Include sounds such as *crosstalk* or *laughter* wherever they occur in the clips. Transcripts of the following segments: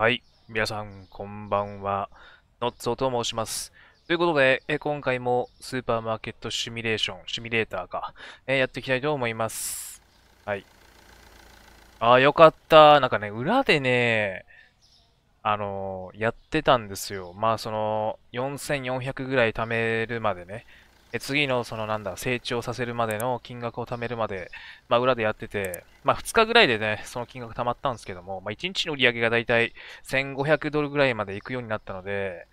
はい。皆さん、こんばんは。ノッツオと申します。ということで、え今回もスーパーマーケットシミュレーション、シミュレーターか、えやっていきたいと思います。はい。あー、よかった。なんかね、裏でね、あのー、やってたんですよ。まあ、その、4400ぐらい貯めるまでね、次のそのなんだ成長させるまでの金額を貯めるまで、まあ、裏でやってて、まあ、2日ぐらいでね、その金額貯まったんですけども、まあ、1日の売り上げがだいたい1500ドルぐらいまで行くようになったので、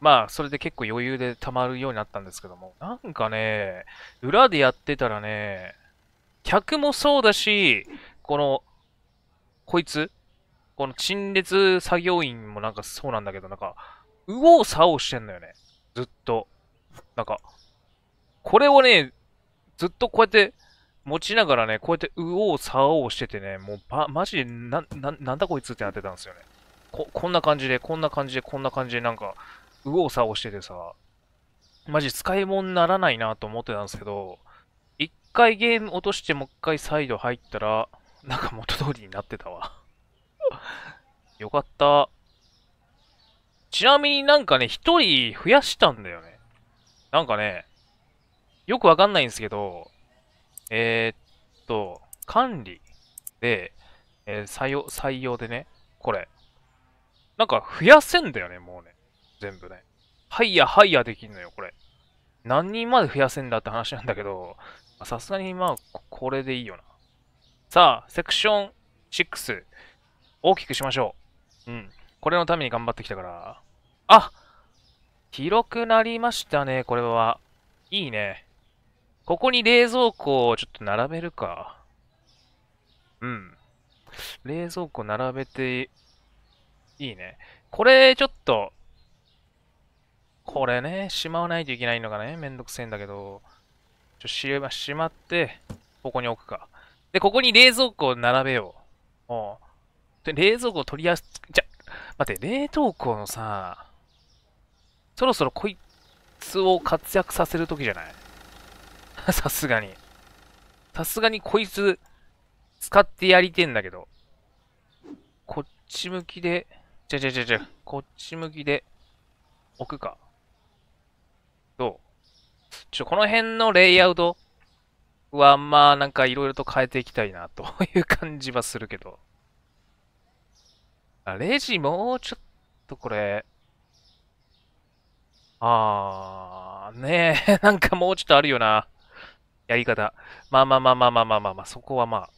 まあ、それで結構余裕で貯まるようになったんですけども、なんかね、裏でやってたらね、客もそうだし、この、こいつ、この陳列作業員もなんかそうなんだけど、なんか、右往左往してんのよね。ずっと。なんか、これをね、ずっとこうやって持ちながらね、こうやって右往左往しててね、もうば、マジでな、な、なんだこいつってなってたんですよね。こ、こんな感じで、こんな感じで、こんな感じで、なんか、右往左往しててさ、マジ使い物にならないなと思ってたんですけど、一回ゲーム落としてもう一回再度入ったら、なんか元通りになってたわ *laughs* よかった。ちなみになんかね、一人増やしたんだよね。なんかね、よくわかんないんですけど、えー、っと、管理で、えー、採用、採用でね、これ。なんか増やせんだよね、もうね。全部ね。はいや、はいやできんのよ、これ。何人まで増やせんだって話なんだけど、さすがにまあ、これでいいよな。さあ、セクション6、大きくしましょう。うん。これのために頑張ってきたから。あ広くなりましたね、これは。いいね。ここに冷蔵庫をちょっと並べるか。うん。冷蔵庫並べて、いいね。これ、ちょっと、これね、しまわないといけないのがね、めんどくせえんだけど、ちょ、しま、しまって、ここに置くか。で、ここに冷蔵庫を並べよう。おうで、冷蔵庫を取りやす、く、じゃ、待って、冷凍庫のさ、そろそろこいつを活躍させるときじゃない *laughs* さすがに。さすがにこいつ、使ってやりてんだけど。こっち向きで、じゃじゃじゃじゃ、こっち向きで、置くか。どうちょ、この辺のレイアウトは、まあ、なんかいろいろと変えていきたいな、という感じはするけど。あ、レジもうちょっとこれ、あー、ねえ、*laughs* なんかもうちょっとあるよな。やり方。まあまあまあまあまあまあまあ、まあ、そこはまあ、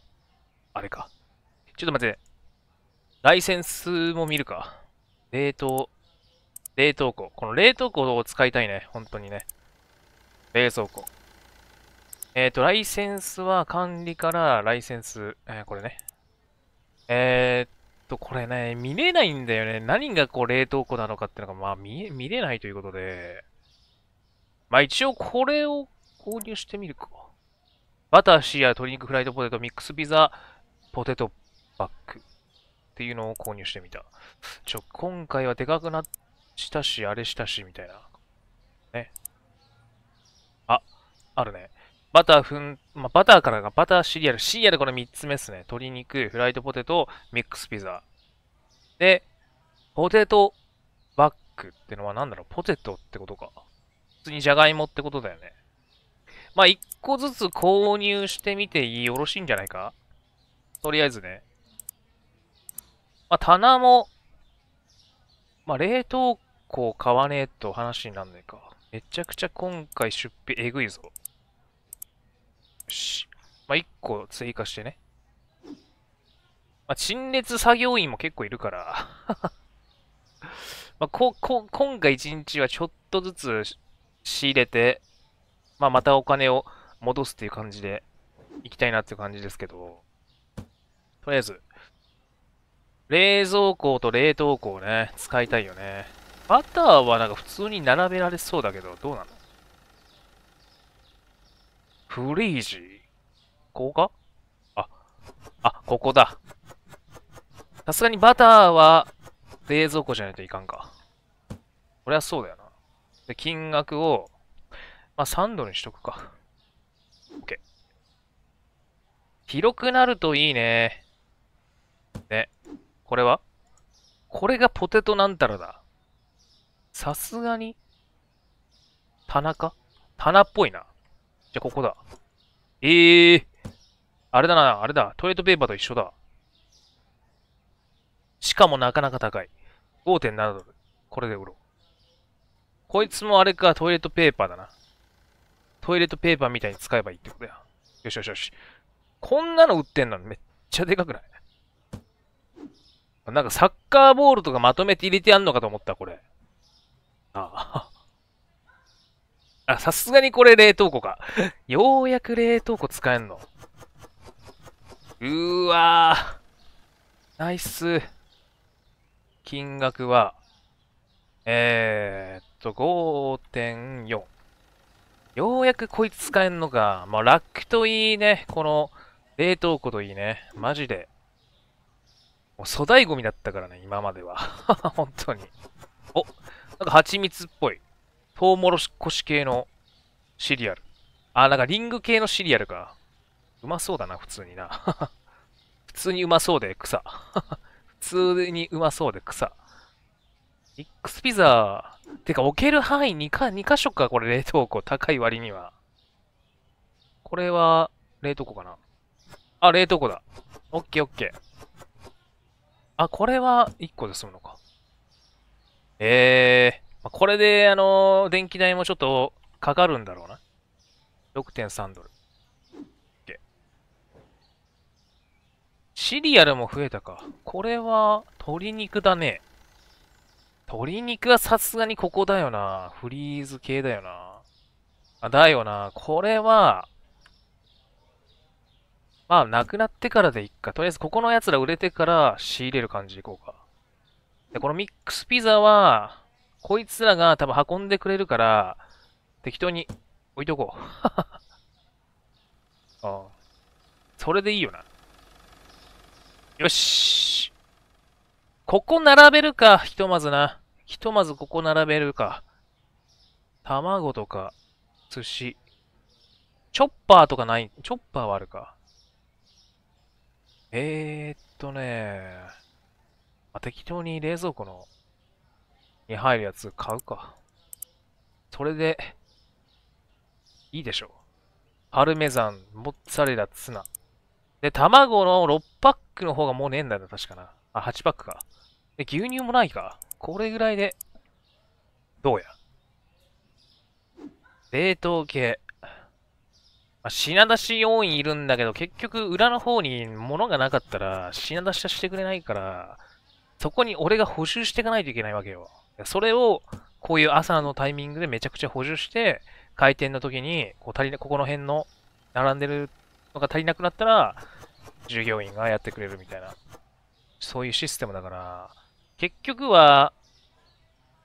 あれか。ちょっと待って。ライセンスも見るか。冷凍、冷凍庫。この冷凍庫を使いたいね。本当にね。冷蔵庫。えっ、ー、と、ライセンスは管理からライセンス。えー、これね。えー、っと、これね、見れないんだよね。何がこう冷凍庫なのかっていうのが、まあ見え、見れないということで。まあ一応これを購入してみるか。バターシーや鶏肉フライドポテト、ミックスピザ、ポテトバッグっていうのを購入してみた。ちょ、今回はでかくなしたし、あれしたし、みたいな。ね。あ、あるね。バターふん、まあ、バターからがバターシリアル。シリアルこれ3つ目っすね。鶏肉、フライドポテト、ミックスピザ。で、ポテトバッグってのは何だろうポテトってことか。普通にじゃがいもってことだよね。まあ、個ずつ購入してみてよろしいんじゃないかとりあえずね。まあ、棚も、まあ、冷凍庫買わねえと話になんねえか。めちゃくちゃ今回出費えぐいぞ。よし。まあ、1個追加してね。まあ、陳列作業員も結構いるから *laughs* まあ、こ、こ、今回一日はちょっとずつ仕入れて、まあ、またお金を戻すっていう感じで行きたいなっていう感じですけど、とりあえず、冷蔵庫と冷凍庫をね、使いたいよね。バターはなんか普通に並べられそうだけど、どうなのフリージーここかあ、あ、ここだ。さすがにバターは冷蔵庫じゃないといかんか。これはそうだよな。で、金額を、まあ、3ドルにしとくか。OK。広くなるといいね。ね。これはこれがポテトなんたらだ。さすがに、棚か棚っぽいな。じゃ、ここだ。ええー、あれだな、あれだ。トイレットペーパーと一緒だ。しかもなかなか高い。5.7ドル。これで売ろう。こいつもあれか、トイレットペーパーだな。トイレットペーパーみたいに使えばいいってことや。よしよしよし。こんなの売ってんのめっちゃでかくないなんかサッカーボールとかまとめて入れてやんのかと思った、これ。ああ。あ、さすがにこれ冷凍庫か。ようやく冷凍庫使えんの。うーわー。ナイス。金額は、えー、っと、5.4。ようやくこいつ使えんのか。まあ、ラックといいね。この、冷凍庫といいね。マジで。もう粗大ゴミだったからね、今までは。*laughs* 本当に。お、なんか蜂蜜っぽい。トウモロコシ系のシリアル。あ、なんかリング系のシリアルか。うまそうだな、普通にな。*laughs* 普通にうまそうで草。*laughs* 普通にうまそうで草。ミックスピザてか置ける範囲2か、2箇所か、これ冷凍庫。高い割には。これは、冷凍庫かな。あ、冷凍庫だ。オッケーオッケー。あ、これは1個で済むのか。えー、まあ、これで、あのー、電気代もちょっとかかるんだろうな。6.3ドル。ケー。シリアルも増えたか。これは、鶏肉だね。鶏肉はさすがにここだよな。フリーズ系だよな。あ、だよな。これは、まあ、なくなってからでいっか。とりあえず、ここのやつら売れてから仕入れる感じでいこうか。で、このミックスピザは、こいつらが多分運んでくれるから、適当に置いとこう。*laughs* ああ。それでいいよな。よし。ここ並べるか、ひとまずな。ひとまずここ並べるか。卵とか、寿司。チョッパーとかない、チョッパーはあるか。えー、っとねあ、適当に冷蔵庫の、に入るやつ買うか。それで、いいでしょパルメザン、モッツァレラ、ツナ。で、卵の6パックの方がもうねえんだよ、確かな。あ、8パックか。で、牛乳もないか。これぐらいで、どうや。冷凍系。まあ、品出し要員いるんだけど、結局裏の方に物がなかったら、品出しはしてくれないから、そこに俺が補充していかないといけないわけよ。それを、こういう朝のタイミングでめちゃくちゃ補充して、回転の時に、こう足りな、ここの辺の、並んでるのが足りなくなったら、従業員がやってくれるみたいな、そういうシステムだから、結局は、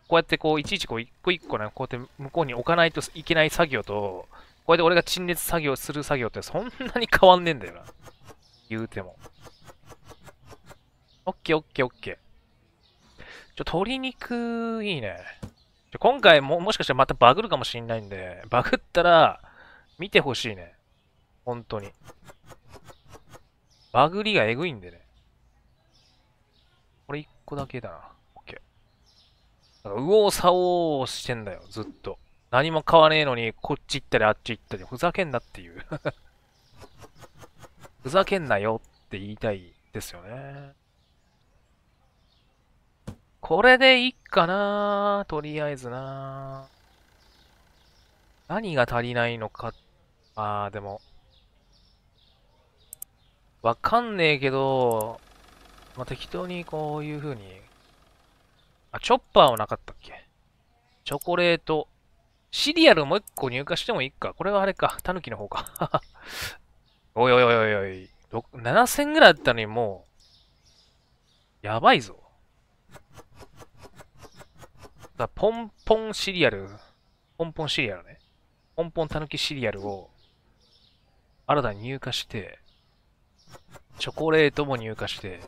こうやってこう、いちいちこう、一個一個ね、こうやって向こうに置かないといけない作業と、こうやって俺が陳列作業する作業ってそんなに変わんねえんだよな。言うても。オッケーオッケーオッケー。ちょ、鶏肉、いいね。ちょ今回も、もしかしたらまたバグるかもしんないんで、バグったら、見てほしいね。本当に。バグりがえぐいんでね。個だけだな。OK。だから右往左往してんだよ、ずっと。何も買わねえのに、こっち行ったりあっち行ったり、ふざけんなっていう。*laughs* ふざけんなよって言いたいですよね。これでいいかなとりあえずな何が足りないのか。あー、でも。わかんねえけど、まあ、適当にこういう風に。あ、チョッパーはなかったっけチョコレート。シリアルもう一個入荷してもいいか。これはあれか。タヌキの方か。*laughs* おいおいおいおいおい。7000ぐらいあったのにもう、やばいぞ。だポンポンシリアル。ポンポンシリアルね。ポンポンタヌキシリアルを、新たに入荷して、チョコレートも入荷して、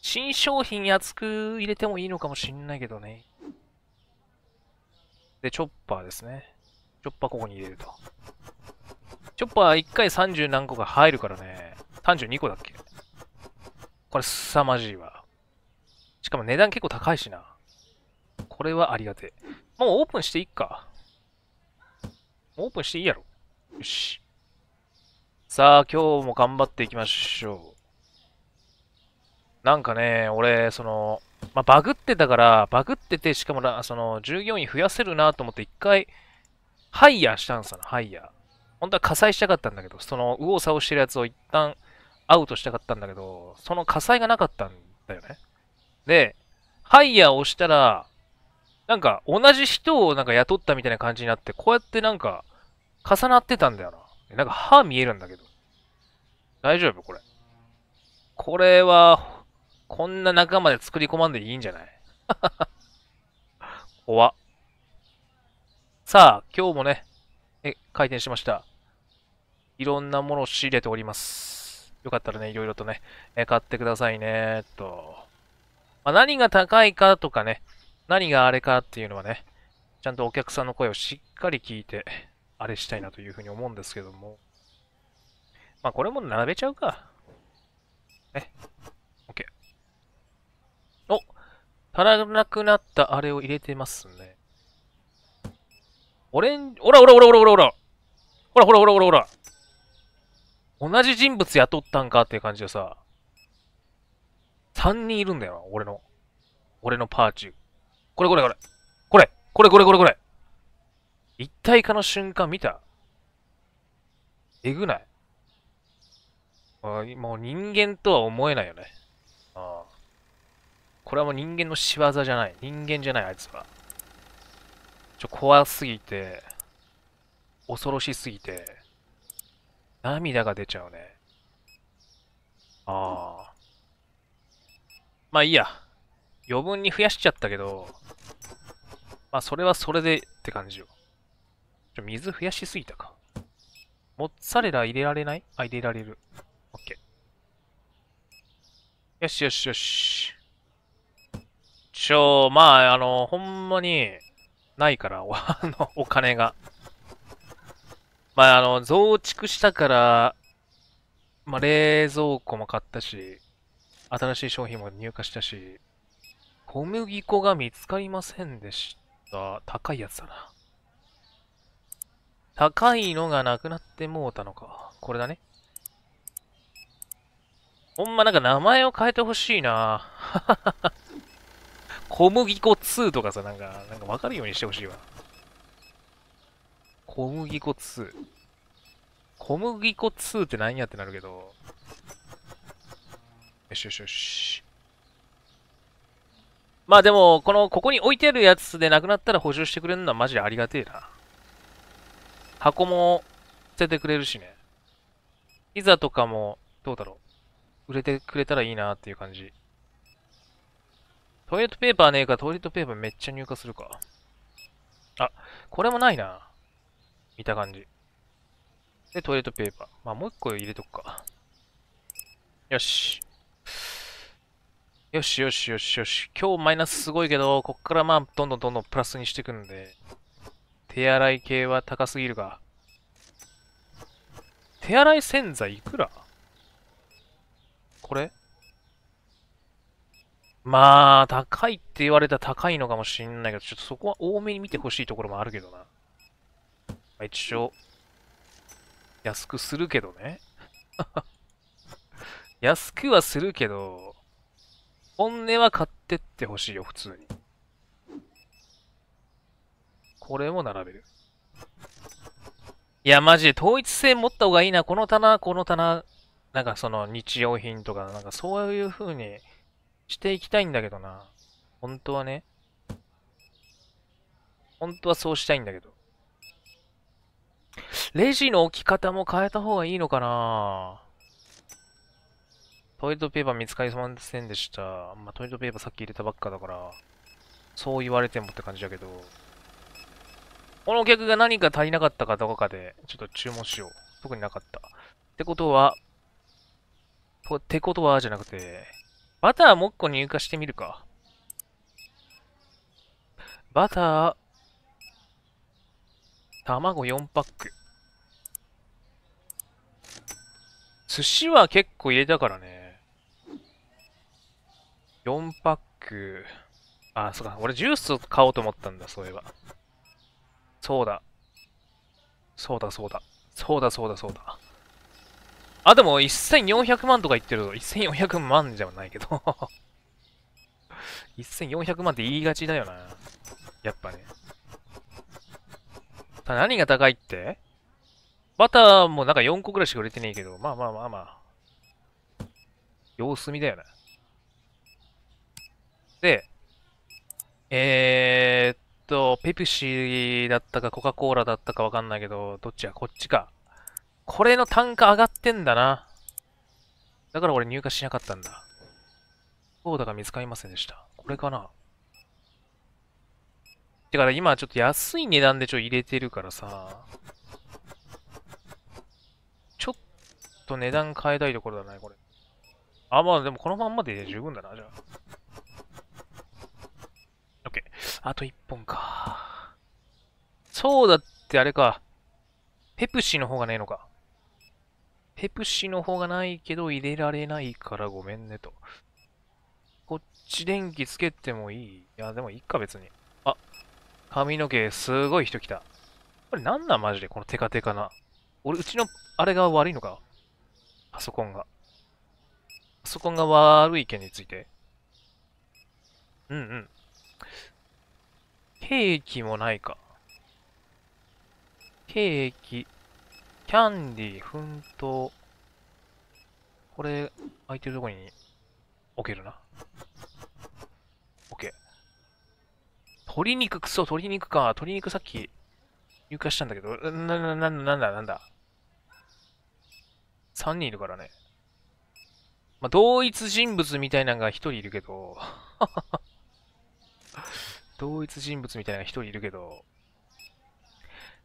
新商品厚く入れてもいいのかもしんないけどね。で、チョッパーですね。チョッパーここに入れると。チョッパー1回30何個が入るからね。32個だっけこれ凄まじいわ。しかも値段結構高いしな。これはありがてもうオープンしていっか。オープンしていいやろ。よし。さあ、今日も頑張っていきましょう。なんかね、俺、その、まあ、バグってたから、バグってて、しかもな、その、従業員増やせるなと思って、一回、ハイヤーしたんすよ、ハイヤー。本当は火災したかったんだけど、その、右往左往してるやつを一旦、アウトしたかったんだけど、その火災がなかったんだよね。で、ハイヤーを押したら、なんか、同じ人をなんか雇ったみたいな感じになって、こうやってなんか、重なってたんだよな。なんか歯見えるんだけど。大丈夫これ。これは、こんな中まで作り込まんでいいんじゃない *laughs* 怖さあ、今日もね、え、回転しました。いろんなものを仕入れております。よかったらね、いろいろとね、え買ってくださいね、と。まあ、何が高いかとかね、何があれかっていうのはね、ちゃんとお客さんの声をしっかり聞いて、あれしたいなというふうに思うんですけども。まあ、これも並べちゃうか。え、OK。お足らなくなったあれを入れてますね。オレンジ、おらおらおらおらおらおらほらほらほらほらほら同じ人物雇ったんかっていう感じでさ、3人いるんだよな、俺の。俺のパーチュー。これこれこれ。これこれこれこれこれ一体化の瞬間見たえぐないあもう人間とは思えないよね。あこれはもう人間の仕業じゃない。人間じゃない、あいつは。ちょ、怖すぎて、恐ろしすぎて、涙が出ちゃうね。ああ。まあいいや。余分に増やしちゃったけど、まあそれはそれでって感じよ。ちょ、水増やしすぎたか。モッツァレラ入れられないあ、入れられる。オッケー。よしよしよし。ちょ、まあ、あの、ほんまに、ないから、*laughs* あの、お金が。まあ、あの、増築したから、まあ、冷蔵庫も買ったし、新しい商品も入荷したし、小麦粉が見つかりませんでした。高いやつだな。高いのがなくなってもうたのか。これだね。ほんまなんか名前を変えてほしいな *laughs* 小麦粉2とかさ、なんか、なんかわかるようにしてほしいわ。小麦粉2。小麦粉2って何やってなるけど。よしよしよし。まあでも、この、ここに置いてあるやつでなくなったら補充してくれるのはマジでありがてえな。箱も捨ててくれるしね。ピザとかも、どうだろう。売れてくれたらいいなっていう感じ。トイレットペーパーねえか、トイレットペーパーめっちゃ入荷するか。あ、これもないな。見た感じ。で、トイレットペーパー。まあ、もう一個入れとくか。よし。よしよしよしよし。今日マイナスすごいけど、こっからまあ、どんどんどんどんプラスにしていくんで、手洗い系は高すぎるか。手洗い洗剤いくらこれまあ、高いって言われたら高いのかもしんないけど、ちょっとそこは多めに見てほしいところもあるけどな。まあ、一応、安くするけどね。*laughs* 安くはするけど、本音は買ってってほしいよ、普通に。これも並べる。いや、マジで統一性持った方がいいな。この棚、この棚、なんかその日用品とか、なんかそういう風にしていきたいんだけどな。本当はね。本当はそうしたいんだけど。レジの置き方も変えた方がいいのかなトイレットペーパー見つかりませんでした。まあ、トイレットペーパーさっき入れたばっかだから、そう言われてもって感じだけど。このお客が何か足りなかったかどうかで、ちょっと注文しよう。特になかった。ってことは、ってことは、じゃなくて、バターもっこ入荷してみるか。バター、卵4パック。寿司は結構入れたからね。4パック。あ、そうか。俺ジュース買おうと思ったんだ、そういえば。そうだ。そうだそうだ。そうだそうだそうだ。あ、でも1400万とか言ってるぞ。1400万じゃないけど1400 *laughs* 万って言いがちだよな。やっぱね。何が高いってバターもなんか4個くらいしか売れてねえけど、まあまあまあまあ。様子見だよな。で、えーっと、ペプシだったかコカ・コーラだったかわかんないけど、どっちやこっちか。これの単価上がってんだな。だから俺入荷しなかったんだ。コーダが見つかりませんでした。これかな。てか今ちょっと安い値段でちょ入れてるからさ。ちょっと値段変えたいところだね、これ。あ、まあでもこのまんまで十分だな、じゃあ。OK。あと1本か。そうだってあれか。ペプシの方がねえのか。ペプシの方がないけど入れられないからごめんねと。こっち電気つけてもいいいや、でもいっか別に。あ、髪の毛すごい人来た。これなんなんマジでこのテカテカな。俺、うちのあれが悪いのかパソコンが。パソコンが悪い件について。うんうん。ケーキもないか。ケーキ、キャンディー、奮闘。これ、空いてるとこに置けるな。OK。鶏肉、くそ、鶏肉か。鶏肉さっき、入荷したんだけど、な、な、な、なんだ、なんだ。3人いるからね。まあ、同一人物みたいなのが1人いるけど。同一人物みたいな一人いるけど。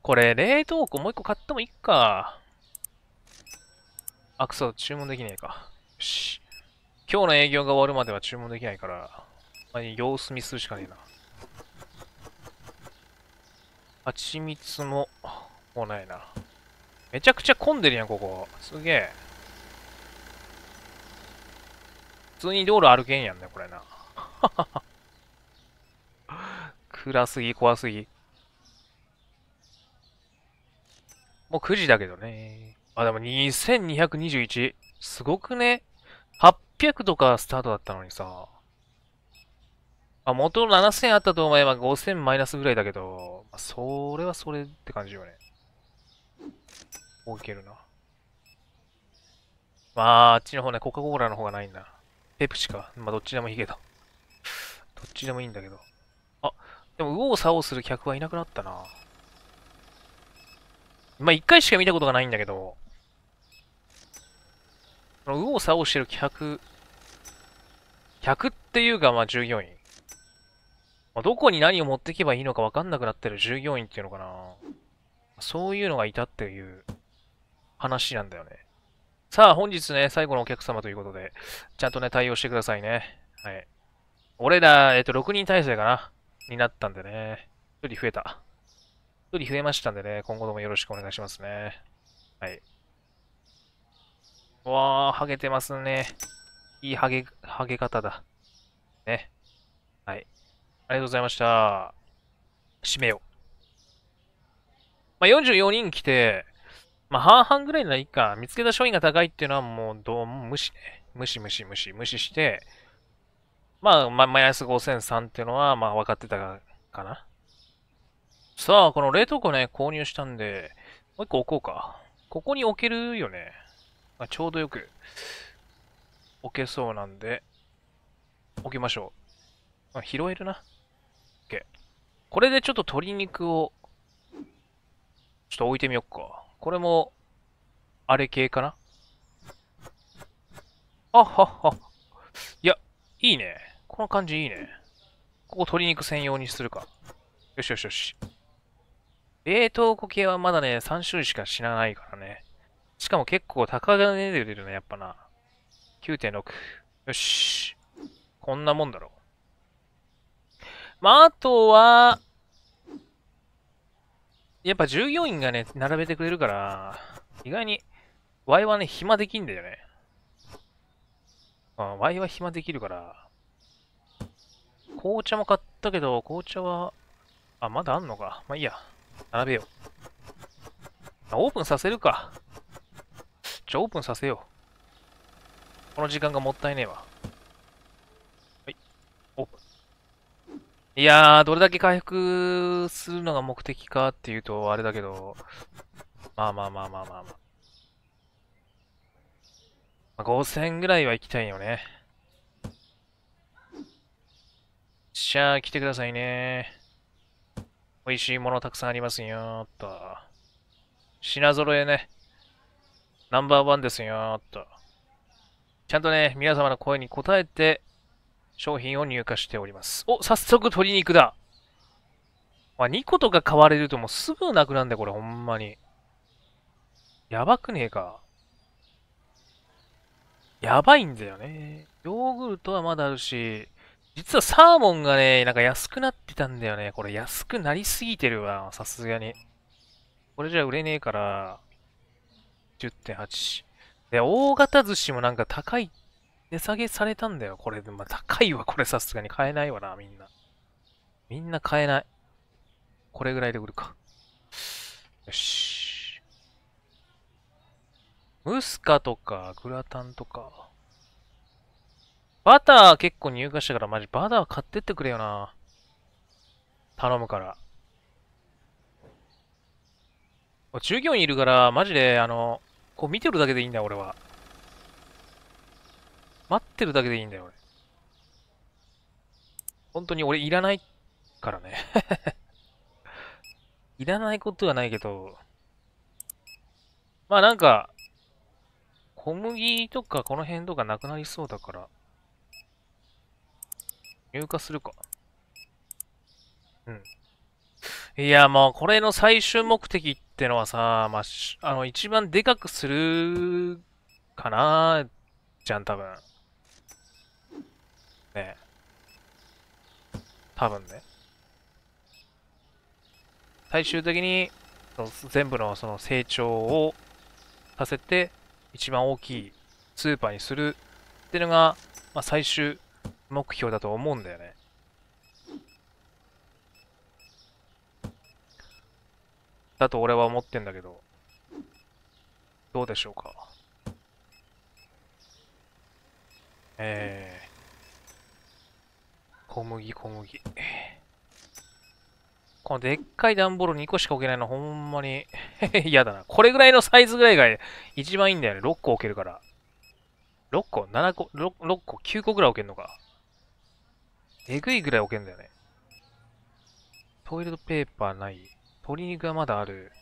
これ、冷凍庫もう一個買ってもいいか。あ、くそ、注文できねえか。よし。今日の営業が終わるまでは注文できないから、まあ、様子見するしかねえな。蜂蜜も、もうないな。めちゃくちゃ混んでるやん、ここ。すげえ。普通に道路歩けんやんね、これな。ははは。暗すぎ、怖すぎ。もう9時だけどね。あ、でも2221。すごくね。800とかスタートだったのにさ。あ、元の7000あったと思えば5000マイナスぐらいだけど、まあ、それはそれって感じよね。もういけるな。まあ、あっちの方ね、コカ・コーラの方がないんだ。ペプシか。まあ、どっちでもいいけど。どっちでもいいんだけど。でも、右往左往する客はいなくなったな。まあ、一回しか見たことがないんだけど、この右往左往してる客、客っていうか、まあ、従業員。まあ、どこに何を持っていけばいいのか分かんなくなってる従業員っていうのかな。そういうのがいたっていう話なんだよね。さあ、本日ね、最後のお客様ということで、ちゃんとね、対応してくださいね。はい。俺ら、えっと、6人体制かな。になったんでね。1人増えた。1人増えましたんでね、今後ともよろしくお願いしますね。はい。うわー、ハゲてますね。いいハゲ、ハゲ方だ。ね。はい。ありがとうございました。締めよう。まあ、44人来て、まあ、半々ぐらいならいいか。見つけた商品が高いっていうのはもう、どうも無視ね。無視無視無視無視して、まあ、マイナス5003っていうのは、まあ、分かってたかな。さあ、この冷凍庫ね、購入したんで、もう一個置こうか。ここに置けるよね。まあ、ちょうどよく置けそうなんで、置きましょう。あ、拾えるな。OK。これでちょっと鶏肉を、ちょっと置いてみよっか。これも、あれ系かなあはは。いや、いいね。この感じいいね。ここ鶏肉専用にするか。よしよしよし。冷凍庫系はまだね、3種類しか死なないからね。しかも結構高値で売れるね、やっぱな。9.6。よし。こんなもんだろう。まあ、あとは、やっぱ従業員がね、並べてくれるから、意外に、Y はね、暇できんだよね。Y は暇できるから、紅茶も買ったけど、紅茶は、あ、まだあんのか。まあいいや。並べよう。オープンさせるか。じゃオープンさせよう。この時間がもったいねえわ。はい。オープン。いやー、どれだけ回復するのが目的かっていうと、あれだけど、まあまあまあまあまあまあ。まあ、5000ぐらいは行きたいよね。しゃあ、来てくださいね。美味しいものたくさんありますよ、と。品揃えね。ナンバーワンですよ、と。ちゃんとね、皆様の声に応えて、商品を入荷しております。お、早速鶏肉だ。まあ、2個とか買われるともうすぐなくなんだよ、これ、ほんまに。やばくねえか。やばいんだよね。ヨーグルトはまだあるし、実はサーモンがね、なんか安くなってたんだよね。これ安くなりすぎてるわ、さすがに。これじゃ売れねえから、10.8。で、大型寿司もなんか高い、値下げされたんだよ。これ、まあ、高いわ、これさすがに買えないわな、みんな。みんな買えない。これぐらいで売るか。よし。ムスカとか、グラタンとか。バター結構入荷したから、マジバター買ってってくれよな。頼むから。従業員いるから、マジで、あの、こう見てるだけでいいんだよ、俺は。待ってるだけでいいんだよ、俺。本当に俺いらないからね *laughs* いらないことはないけど、まあなんか、小麦とかこの辺とかなくなりそうだから、入荷するか。うん。いや、もう、これの最終目的ってのはさ、まあ、あの、一番でかくする、かなじゃん、多分。ね多分ね。最終的に、全部のその成長をさせて、一番大きいスーパーにするっていうのが、まあ、最終目標だと思うんだよね。だと俺は思ってんだけど、どうでしょうか。えー、小麦、小麦。このでっかい段ボール2個しか置けないのほんまに *laughs* 嫌だな。これぐらいのサイズぐらいが一番いいんだよね。6個置けるから。6個 ?7 個 6, ?6 個 ?9 個ぐらい置けるのか。えぐいぐらい置けんだよね。トイレットペーパーない。鶏肉がまだある。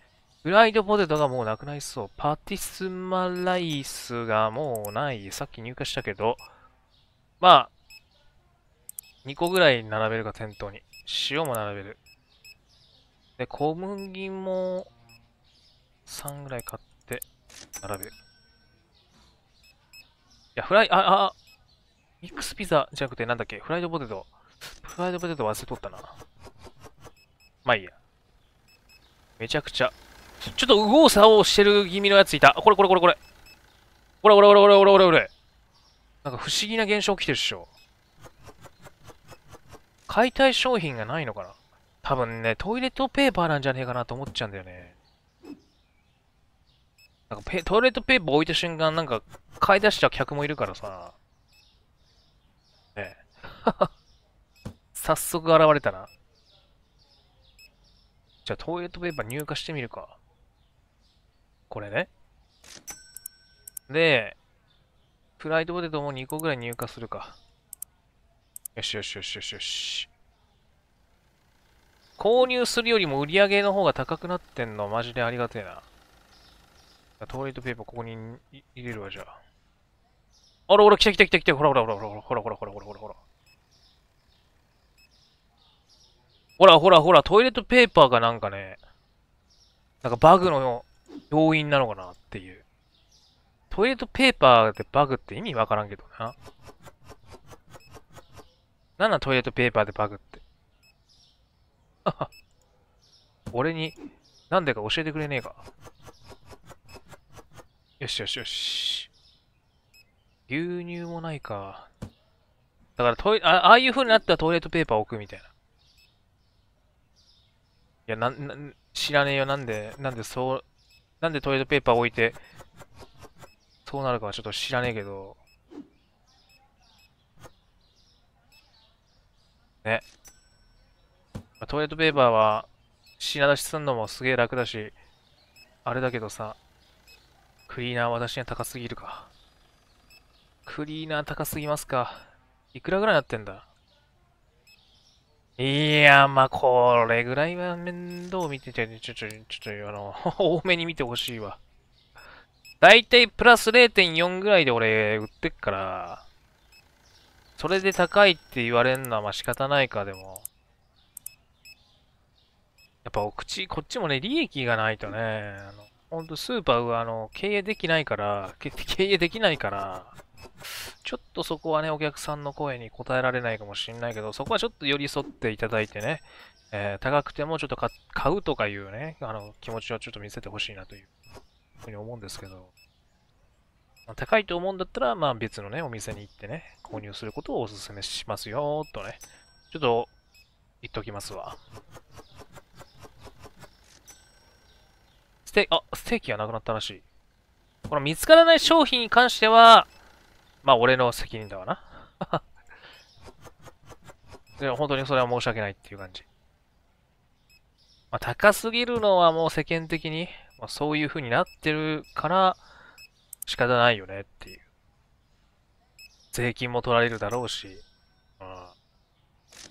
フライドポテトがもうなくなりそう。パティスマライスがもうない。さっき入荷したけど。まあ、2個ぐらい並べるか、店頭に。塩も並べる。で、小麦も3ぐらい買って並べる。いや、フライ、あ、あ、ミックスピザじゃなくてなんだっけフライドポテト。フライドポテト忘れとったな。まあいいや。めちゃくちゃ。ちょっと右往左往してる気味のやついた。これこれこれこれ。これこれこれこれこれこれこれ。なんか不思議な現象起きてるっしょ。解体商品がないのかな多分ね、トイレットペーパーなんじゃねえかなと思っちゃうんだよね。なんかペトイレットペーパー置いた瞬間、なんか買い出しちゃう客もいるからさ。*laughs* 早速現れたな。じゃあ、トイレットペーパー入荷してみるか。これね。で、フライドポテトも2個ぐらい入荷するか。よしよしよしよしよし。購入するよりも売り上げの方が高くなってんの、マジでありがてえな。トイレットペーパーここに入れるわ、じゃあ。あら、ほら、来た来た来た来た、ほらほらほらほらほらほらほらほらほらほら。ほらほらほら、トイレットペーパーがなんかね、なんかバグの要因なのかなっていう。トイレットペーパーでバグって意味わからんけどな。なんなんトイレットペーパーでバグって。*laughs* 俺に、なんでか教えてくれねえか。よしよしよし。牛乳もないか。だからトイあ、ああいう風になったらトイレットペーパー置くみたいな。いや、なん、な知らねえよ。なんで、なんでそう、なんでトイレットペーパー置いて、そうなるかはちょっと知らねえけど。ね。トイレットペーパーは、品出しすんのもすげえ楽だし、あれだけどさ、クリーナー私には高すぎるか。クリーナー高すぎますか。いくらぐらいなってんだいや、まこれぐらいは面倒見てて、ちょ、ちょ、ちょ、ちょ、あの、*laughs* 多めに見てほしいわ。だいたいプラス0.4ぐらいで俺、売ってっから、それで高いって言われるのは、ま仕方ないか、でも。やっぱ、お口、こっちもね、利益がないとね、あの、ほんとスーパーは、あの、経営できないから、経営できないから、ちょっとそこはね、お客さんの声に応えられないかもしれないけど、そこはちょっと寄り添っていただいてね、えー、高くてもちょっと買うとかいうね、あの、気持ちをちょっと見せてほしいなというふうに思うんですけど、まあ、高いと思うんだったら、まあ別のね、お店に行ってね、購入することをお勧めしますよ、とね、ちょっと言っときますわ。ステーキ、あ、ステーキがなくなったらしい。この見つからない商品に関しては、まあ、俺の責任だわな。で *laughs* も本当にそれは申し訳ないっていう感じ。まあ、高すぎるのはもう世間的に、まあ、そういう風になってるから、仕方ないよねっていう。税金も取られるだろうし、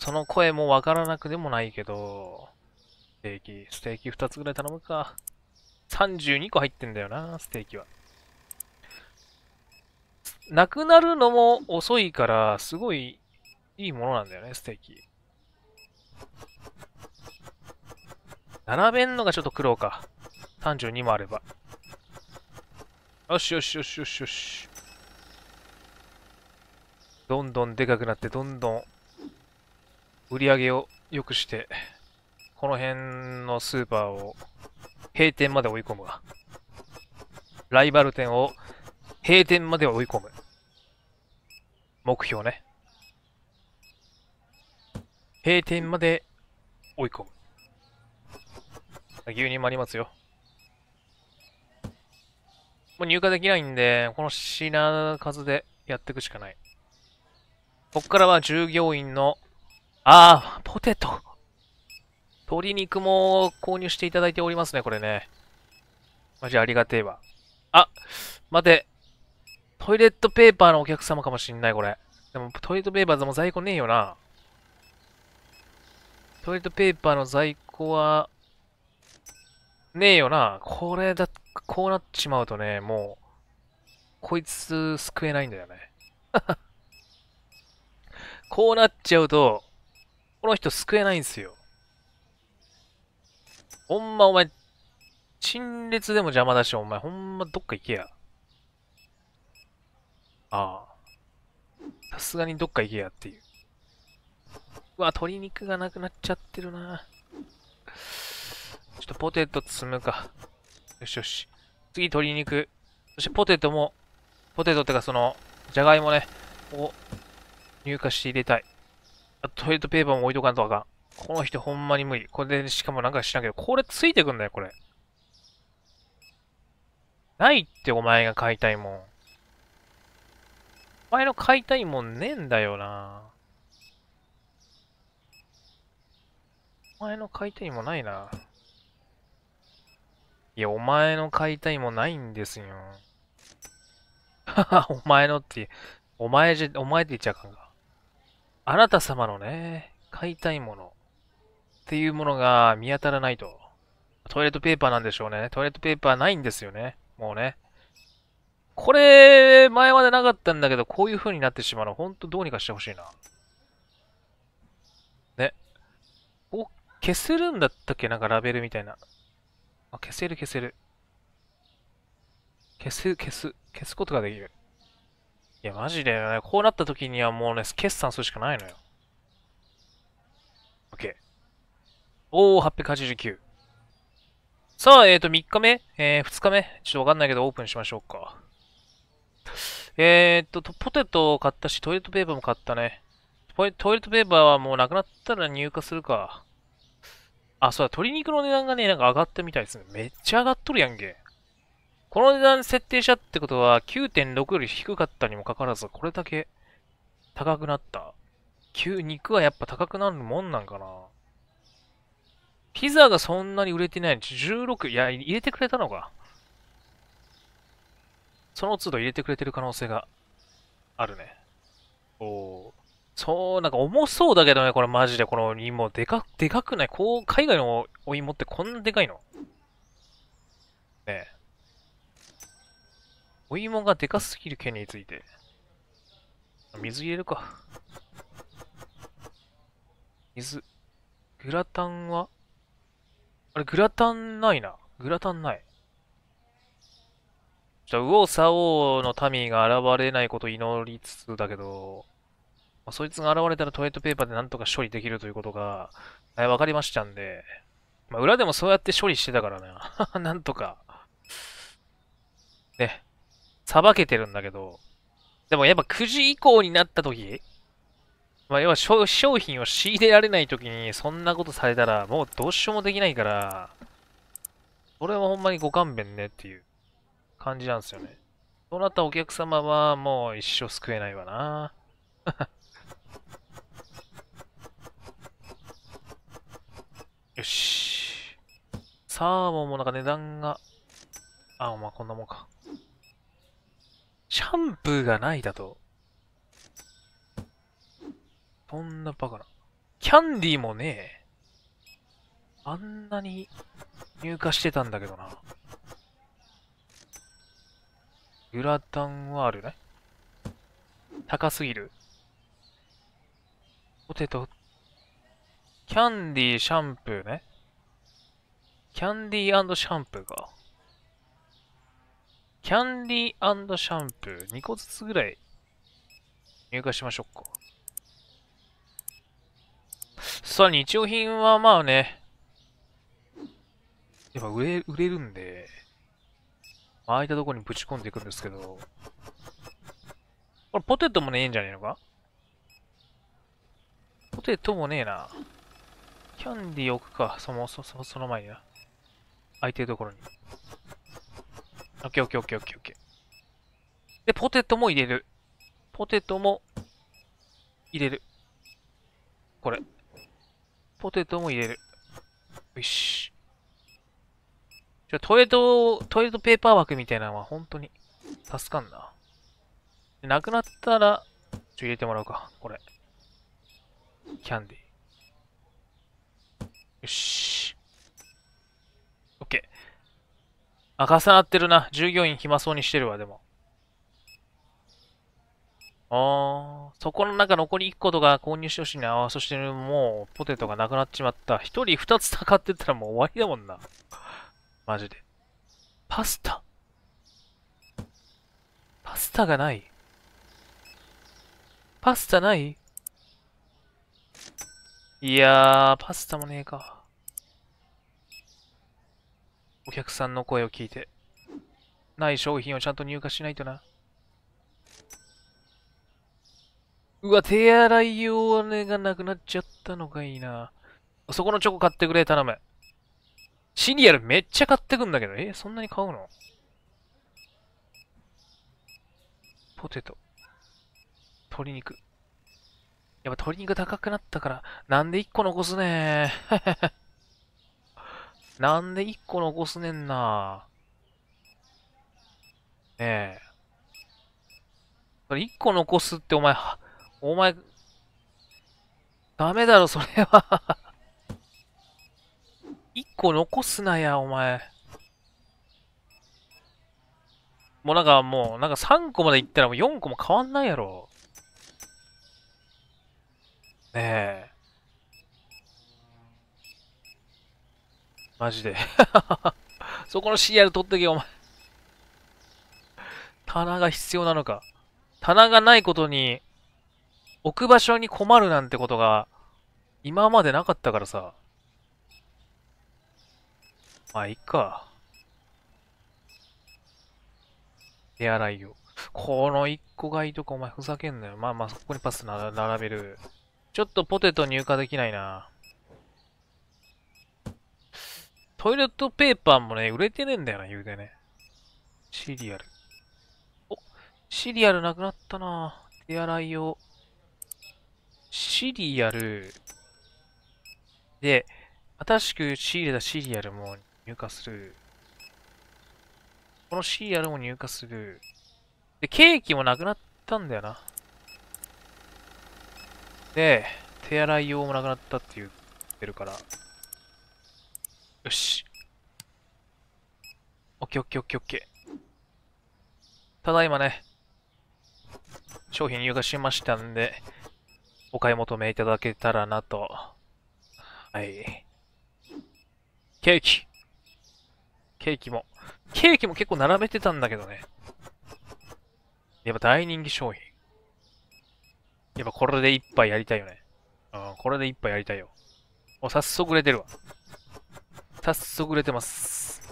その声もわからなくでもないけど、ステーキ、ステーキ2つぐらい頼むか。32個入ってんだよな、ステーキは。なくなるのも遅いから、すごいいいものなんだよね、ステーキ。並べんのがちょっと苦労か。32もあれば。よしよしよしよしよし。どんどんでかくなって、どんどん売り上げを良くして、この辺のスーパーを閉店まで追い込むわ。ライバル店を閉店までは追い込む。目標ね。閉店まで追い込む。*laughs* 牛乳もありますよ。もう入荷できないんで、この品数でやっていくしかない。こっからは従業員の、ああ、ポテト。鶏肉も購入していただいておりますね、これね。マジありがてえわ。あ、待て。トイレットペーパーのお客様かもしんない、これ。でも、トイレットペーパーでも在庫ねえよな。トイレットペーパーの在庫は、ねえよな。これだ、こうなっちまうとね、もう、こいつ救えないんだよね。*laughs* こうなっちゃうと、この人救えないんすよ。ほんまお前、陳列でも邪魔だし、お前ほんまどっか行けや。ああ。さすがにどっか行けやっていう。うわ、鶏肉がなくなっちゃってるな。ちょっとポテト積むか。よしよし。次、鶏肉。そしてポテトも、ポテトってかその、じゃがいもね、を入荷して入れたい。あとトイレットペーパーも置いとかんとあかん。この人ほんまに無理。これで、しかもなんか知らんけど、これついてくんだよ、これ。ないってお前が買いたいもん。前の買いたいもんねえんだよな。お前の買いたいもないな。いや、お前の買いたいもないんですよ。はは、お前のって、お前じゃ、お前って言っちゃうかんが。あなた様のね、買いたいものっていうものが見当たらないと。トイレットペーパーなんでしょうね。トイレットペーパーないんですよね。もうね。これ、前までなかったんだけど、こういう風になってしまうの、ほんとどうにかしてほしいな。ね。お、消せるんだったっけなんかラベルみたいな。あ、消せる消せる。消す、消す、消すことができる。いや、マジでね、こうなった時にはもうね、決算するしかないのよ。OK。おー、889。さあ、えっ、ー、と、3日目えー、2日目ちょっとわかんないけど、オープンしましょうか。えー、っと、ポテトを買ったし、トイレットペーパーも買ったね。トイレットペーパーはもうなくなったら入荷するか。あ、そうだ、鶏肉の値段がね、なんか上がったみたいですね。めっちゃ上がっとるやんけ。この値段設定したってことは、9.6より低かったにもかかわらず、これだけ高くなった。肉はやっぱ高くなるもんなんかな。ピザがそんなに売れてない。16、いや、入れてくれたのか。その都度入れてくれてる可能性があるね。おお。そう、なんか重そうだけどね、これマジで。この芋、でか、でかくないこう、海外のお芋ってこんなでかいのねえ。お芋がでかすぎる件について。水入れるか。水。グラタンはあれ、グラタンないな。グラタンない。じゃあ、右往左往の民が現れないことを祈りつつだけど、まあ、そいつが現れたらトイレットペーパーでなんとか処理できるということが、え分かりましたんで、まあ、裏でもそうやって処理してたからな。*laughs* なんとか。ね。裁けてるんだけど、でもやっぱ9時以降になった時、まあ、要は商品を仕入れられない時にそんなことされたらもうどうしようもできないから、これはほんまにご勘弁ねっていう。感じなんですよね。そうなったお客様はもう一生救えないわな。よし。サーモンもなんか値段が、あ、まあこんなもんか。シャンプーがないだと。そんなバカな。キャンディーもねえ。あんなに入荷してたんだけどな。グラタンはあるね。高すぎる。ポテト、キャンディー、シャンプーね。キャンディーシャンプーか。キャンディーシャンプー2個ずつぐらい入荷しましょうか。さあ、日用品はまあね、やっぱ売れ、売れるんで、空いたところにぶち込んでいくんですけど、これポテトもねえんじゃねえのかポテトもねえな。キャンディー置くか、そもそもその前にな。空いてるところに。オッケーオッケーオッケーオッケーオッケー。で、ポテトも入れる。ポテトも入れる。これ。ポテトも入れる。よし。ちょ、トイレット、トイレットペーパー枠みたいなのは本当に助かんな。なくなったら、ちょ、入れてもらおうか。これ。キャンディー。よし。オッケー。あ、重なってるな。従業員暇そうにしてるわ、でも。あー、そこの中残り1個とか購入してほしいな。あそしてもう、ポテトがなくなっちまった。1人2つたかってったらもう終わりだもんな。マジで。パスタパスタがないパスタないいやー、パスタもねえか。お客さんの声を聞いて、ない商品をちゃんと入荷しないとな。うわ、手洗い用あがなくなっちゃったのがいいな。そこのチョコ買ってくれ、頼む。シリアルめっちゃ買ってくんだけど。え、そんなに買うのポテト。鶏肉。やっぱ鶏肉高くなったから、なんで1個残すねー。*laughs* なんで1個残すねんなねえ。それ1個残すってお前、お前、ダメだろ、それは一個残すなや、お前。もうなんかもう、なんか3個までいったらもう4個も変わんないやろ。ねえ。マジで。*laughs* そこの CR 取ってけよ、お前。棚が必要なのか。棚がないことに、置く場所に困るなんてことが、今までなかったからさ。まあ、いいか。手洗いを。この一個買いとかお前ふざけんなよ。まあまあ、そこにパスな並べる。ちょっとポテト入荷できないな。トイレットペーパーもね、売れてねえんだよな、言うてね。シリアル。お、シリアルなくなったな。手洗い用。シリアル。で、新しく仕入れたシリアルも入荷する。この CR も入荷する。で、ケーキもなくなったんだよな。で、手洗い用もなくなったって言ってるから。よし。オッケーオッケーオッケーオッケー。ただいまね、商品入荷しましたんで、お買い求めいただけたらなと。はい。ケーキケーキも。ケーキも結構並べてたんだけどね。やっぱ大人気商品。やっぱこれで一杯やりたいよね。うん、これで一杯やりたいよ。お、早速売れてるわ。早速売れてます。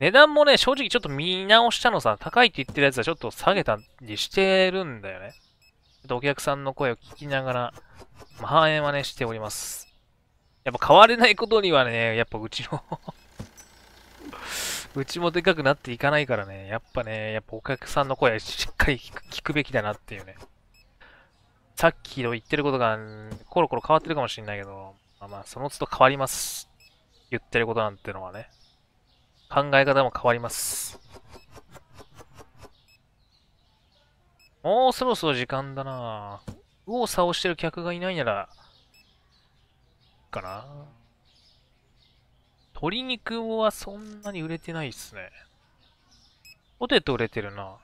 値段もね、正直ちょっと見直したのさ、高いって言ってるやつはちょっと下げたりしてるんだよね。ちょっとお客さんの声を聞きながら、まあ、反映はね、しております。やっぱ変われないことにはね、やっぱうちのうちもでかくなっていかないからね、やっぱね、やっぱお客さんの声はしっかり聞くべきだなっていうね。さっきの言ってることが、コロコロ変わってるかもしんないけど、まあまあ、その都度変わります。言ってることなんてのはね。考え方も変わります。もうそろそろ時間だなぁ。右往左往してる客がいないなら、かな鶏肉はそんなに売れてないっすね。ポテト売れてるな。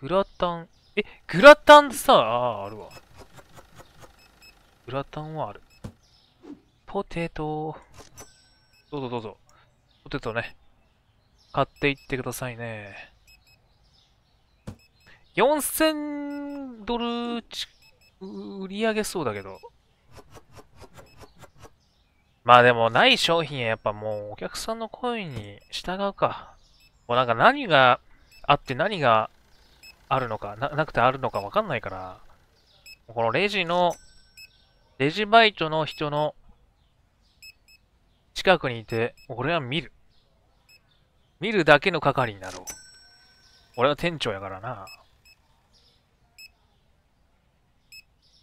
グラタン。え、グラタンさ、ああ、あるわ。グラタンはある。ポテト。どうぞどうぞ。ポテトね。買っていってくださいね。4000ドルち、売り上げそうだけど。まあでも、ない商品はやっぱもう、お客さんの声に従うか。もうなんか何があって何があるのか、な、なくてあるのかわかんないから、このレジの、レジバイトの人の近くにいて、俺は見る。見るだけの係になろう。俺は店長やからな。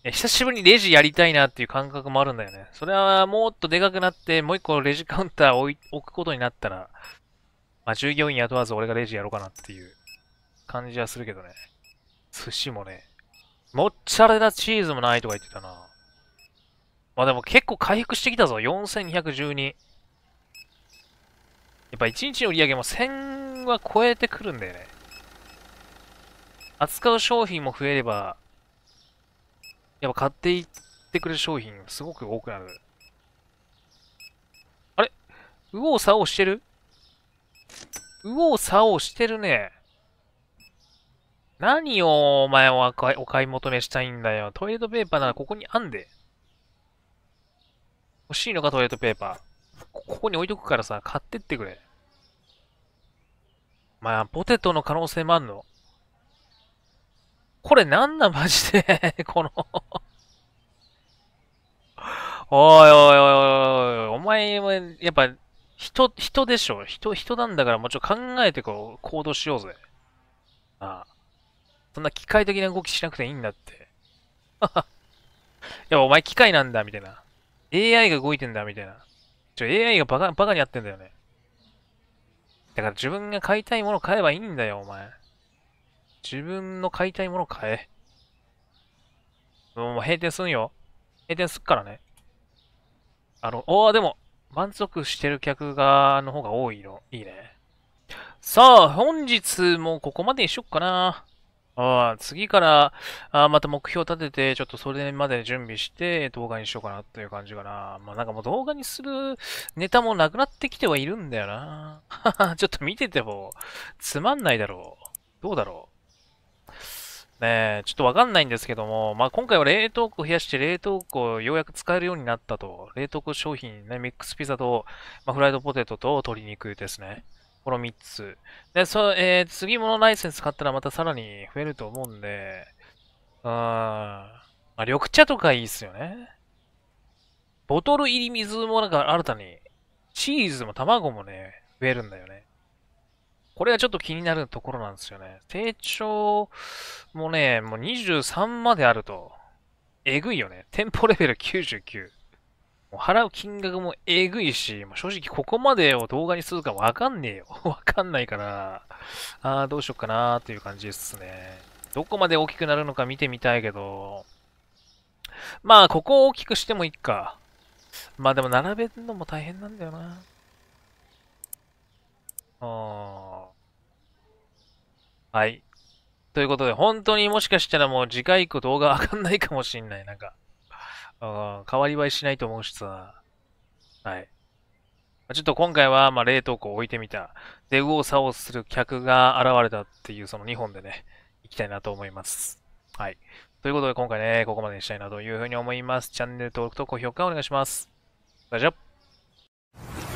久しぶりにレジやりたいなっていう感覚もあるんだよね。それはもっとでかくなって、もう一個レジカウンター置くことになったら、まあ従業員雇わず俺がレジやろうかなっていう感じはするけどね。寿司もね、モッツァレラチーズもないとか言ってたな。まあでも結構回復してきたぞ。4212。やっぱ1日の売り上げも1000は超えてくるんだよね。扱う商品も増えれば、やっぱ買っていってくれる商品すごく多くなる。あれ右往左往してる右往左往してるね。何をお前はお買い求めしたいんだよ。トイレットペーパーならここにあんで。欲しいのかトイレットペーパー。ここに置いとくからさ、買ってってくれ。まあ、ポテトの可能性もあんの。これなんなんマジで *laughs* このおいおいおいおいおい、お前も、やっぱ、人、人でしょ。人、人なんだからもうちょっと考えてこう、行動しようぜ。ああ。そんな機械的な動きしなくていいんだって。い *laughs* や、お前機械なんだ、みたいな。AI が動いてんだ、みたいな。ちょ、AI がバカ、バカにやってんだよね。だから自分が買いたいもの買えばいいんだよ、お前。自分の買いたいもの買え。もう閉店すんよ。閉店すっからね。あの、おー、でも、満足してる客が、の方が多いの。いいね。さあ、本日もここまでにしよっかな。ああ、次から、あまた目標立てて、ちょっとそれまで準備して、動画にしようかなっていう感じかな。まあなんかもう動画にするネタもなくなってきてはいるんだよな。*laughs* ちょっと見てても、つまんないだろう。どうだろう。ねえ、ちょっとわかんないんですけども、まあ、今回は冷凍庫を増やして冷凍庫をようやく使えるようになったと。冷凍庫商品ね、ミックスピザと、まあ、フライドポテトと鶏肉ですね。この3つ。で、そえー、次物ライセンス買ったらまたさらに増えると思うんで、うーん。まあ、緑茶とかいいっすよね。ボトル入り水もなんか新たに、チーズも卵もね、増えるんだよね。これがちょっと気になるところなんですよね。成長もね、もう23まであると、えぐいよね。店舗レベル99。もう払う金額もえぐいし、もう正直ここまでを動画にするかわかんねえよ。*laughs* わかんないから、あーどうしよっかなーという感じですね。どこまで大きくなるのか見てみたいけど、まあ、ここを大きくしてもいいか。まあでも並べるのも大変なんだよな。ははい。ということで、本当にもしかしたらもう次回以降動画わかんないかもしんない。なんか、うん、変わり映えしないと思うしさ。はい。ちょっと今回は、まあ、冷凍庫を置いてみた。で、右往左をする客が現れたっていう、その2本でね、いきたいなと思います。はい。ということで、今回ね、ここまでにしたいなというふうに思います。チャンネル登録と高評価お願いします。大丈夫。